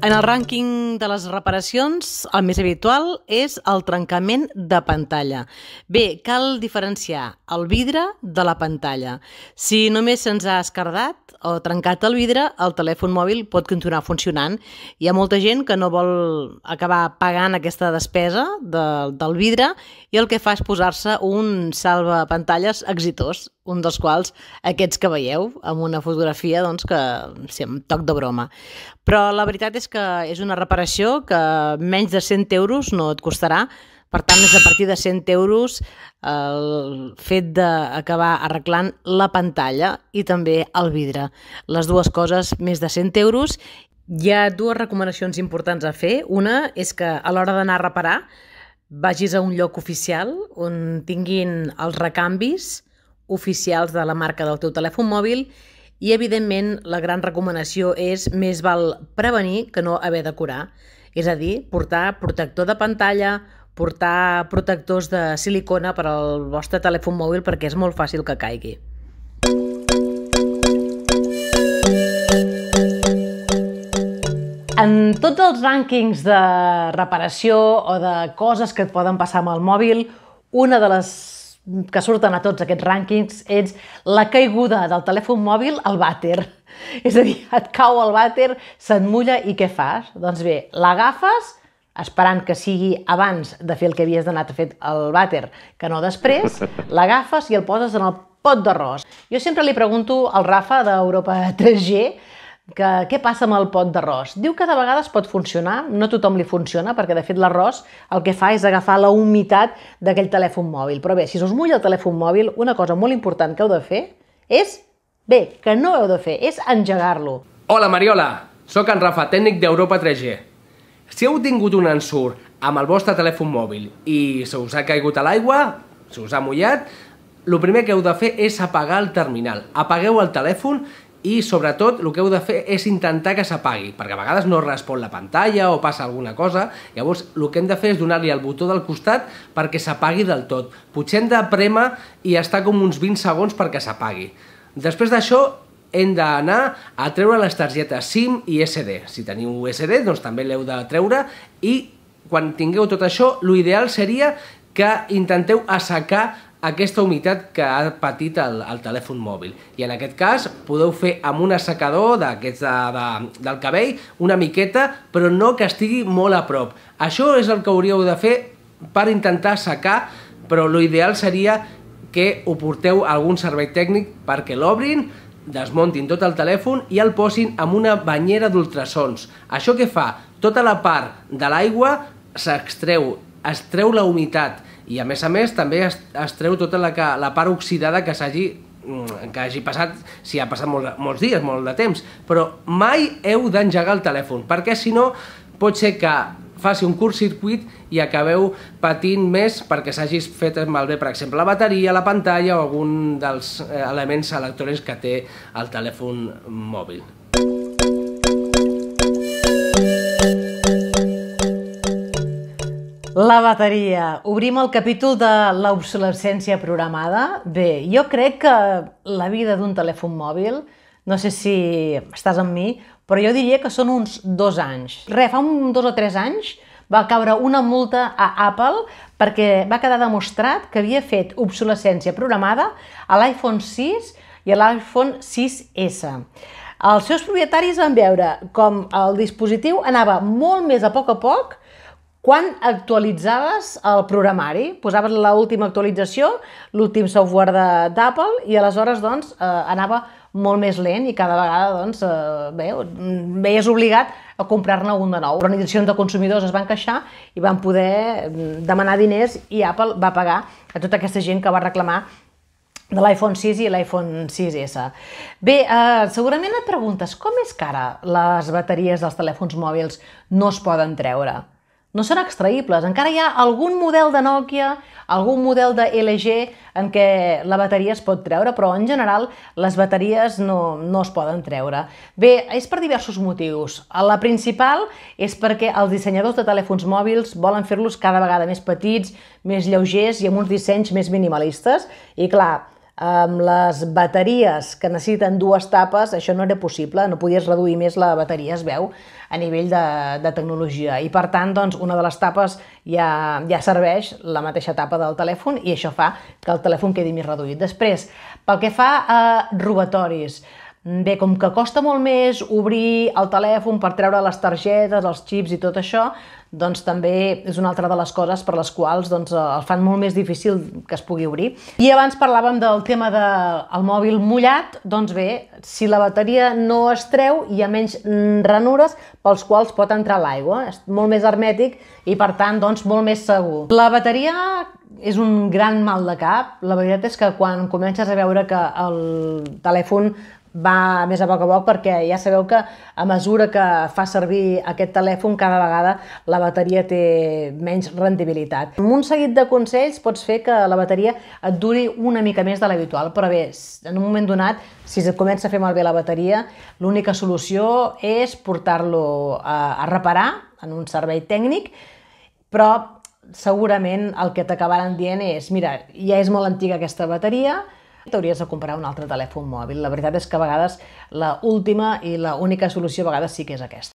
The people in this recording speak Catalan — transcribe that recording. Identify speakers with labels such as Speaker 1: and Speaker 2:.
Speaker 1: En el ranking de les reparacions, el més habitual, és el trencament de pantalla. Bé, cal diferenciar el vidre de la pantalla. Si només se'ns ha escardat o trencat el vidre, el telèfon mòbil pot continuar funcionant. Hi ha molta gent que no vol acabar pagant aquesta despesa de, del vidre i el que fa és posar-se un salva pantalles exitós, un dels quals aquests que veieu amb una fotografia doncs, que sí, amb toc de broma. Però la veritat és que és una reparació informació que menys de 100 euros no et costarà. Per tant, és a partir de 100 euros el fet d'acabar arreglant la pantalla i també el vidre. Les dues coses, més de 100 euros. Hi ha dues recomanacions importants a fer. Una és que a l'hora d'anar a reparar vagis a un lloc oficial on tinguin els recanvis oficials de la marca del teu telèfon mòbil i, evidentment, la gran recomanació és més val prevenir que no haver de curar. És a dir, portar protector de pantalla, portar protectors de silicona per al vostre telèfon mòbil perquè és molt fàcil que caigui. En tots els rànquings de reparació o de coses que et poden passar amb el mòbil, una de les que surten a tots aquests rànquings és la caiguda del telèfon mòbil al vàter. És a dir, et cau al vàter, se't mulla i què fas? Doncs bé, l'agafes, esperant que sigui abans de fer el que havies d'anar a fer al vàter, que no després, l'agafes i el poses en el pot d'arròs. Jo sempre li pregunto al Rafa d'Europa 3G que què passa amb el pot d'arròs? Diu que de vegades pot funcionar, no a tothom li funciona, perquè de fet l'arròs el que fa és agafar la humitat d'aquell telèfon mòbil. Però bé, si us mulla el telèfon mòbil, una cosa molt important que heu de fer és, bé, que no heu de fer, és engegar-lo.
Speaker 2: Hola Mariola, sóc en Rafa, tècnic d'Europa 3G. Si heu tingut un ensurt amb el vostre telèfon mòbil i se us ha caigut a l'aigua, se us ha mullat, el primer que heu de fer és apagar el terminal. Apagueu el telèfon i sobretot el que heu de fer és intentar que s'apagui, perquè a vegades no respon la pantalla o passa alguna cosa, llavors el que hem de fer és donar-li el botó del costat perquè s'apagui del tot. Potser hem de prema i estar com uns 20 segons perquè s'apagui. Després d'això hem d'anar a treure les targetes SIM i SD. Si teniu SD, doncs també l'heu de treure i quan tingueu tot això, l'ideal seria que intenteu assecar aquesta humitat que ha patit el, el telèfon mòbil. I en aquest cas podeu fer amb un assecador d'aquests de, de, del cabell una miqueta, però no que estigui molt a prop. Això és el que hauríeu de fer per intentar assecar, però lo ideal seria que ho porteu a algun servei tècnic perquè l'obrin, desmontin tot el telèfon i el posin amb una banyera d'ultrasons. Això què fa? Tota la part de l'aigua s'extreu, es treu la humitat, i a més a més també es, es treu tota la, la part oxidada que s'hagi mm, que hagi passat, si ha passat molt, molts dies, molt de temps, però mai heu d'engegar el telèfon, perquè si no pot ser que faci un curt circuit i acabeu patint més perquè s'hagi fet malbé, per exemple, la bateria, la pantalla o algun dels eh, elements electrònics que té el telèfon mòbil.
Speaker 1: La bateria. Obrim el capítol de l'obsolescència programada. Bé, jo crec que la vida d'un telèfon mòbil, no sé si estàs amb mi, però jo diria que són uns dos anys. Re, fa un dos o tres anys va caure una multa a Apple perquè va quedar demostrat que havia fet obsolescència programada a l'iPhone 6 i a l'iPhone 6S. Els seus propietaris van veure com el dispositiu anava molt més a poc a poc quan actualitzaves el programari, posaves l'última actualització, l'últim software d'Apple i aleshores doncs, eh, anava molt més lent i cada vegada doncs, eh, bé, veies obligat a comprar-ne un de nou. Organitzacions de consumidors es van queixar i van poder mm, demanar diners i Apple va pagar a tota aquesta gent que va reclamar de l'iPhone 6 i l'iPhone 6S. Bé, eh, segurament et preguntes com és que ara les bateries dels telèfons mòbils no es poden treure? no són extraïbles. Encara hi ha algun model de Nokia, algun model de LG en què la bateria es pot treure, però en general les bateries no, no es poden treure. Bé, és per diversos motius. La principal és perquè els dissenyadors de telèfons mòbils volen fer-los cada vegada més petits, més lleugers i amb uns dissenys més minimalistes. I clar, amb les bateries que necessiten dues tapes, això no era possible, no podies reduir més la bateria, es veu, a nivell de, de tecnologia. I per tant, doncs, una de les tapes ja, ja serveix la mateixa tapa del telèfon i això fa que el telèfon quedi més reduït. Després, pel que fa a robatoris, Bé, com que costa molt més obrir el telèfon per treure les targetes, els xips i tot això, doncs també és una altra de les coses per les quals doncs, eh, el fan molt més difícil que es pugui obrir. I abans parlàvem del tema del de mòbil mullat, doncs bé, si la bateria no es treu hi ha menys mm, ranures pels quals pot entrar l'aigua, és molt més hermètic i per tant doncs, molt més segur. La bateria és un gran mal de cap. La veritat és que quan comences a veure que el telèfon va més a poc a poc perquè ja sabeu que a mesura que fa servir aquest telèfon cada vegada la bateria té menys rendibilitat. Amb un seguit de consells pots fer que la bateria et duri una mica més de l'habitual, però bé, en un moment donat, si et comença a fer malbé la bateria, l'única solució és portar-lo a, a reparar en un servei tècnic, però segurament el que t'acabaran dient és mira, ja és molt antiga aquesta bateria, t'hauries de comprar un altre telèfon mòbil. La veritat és que a vegades la última i la única solució a vegades sí que és aquesta.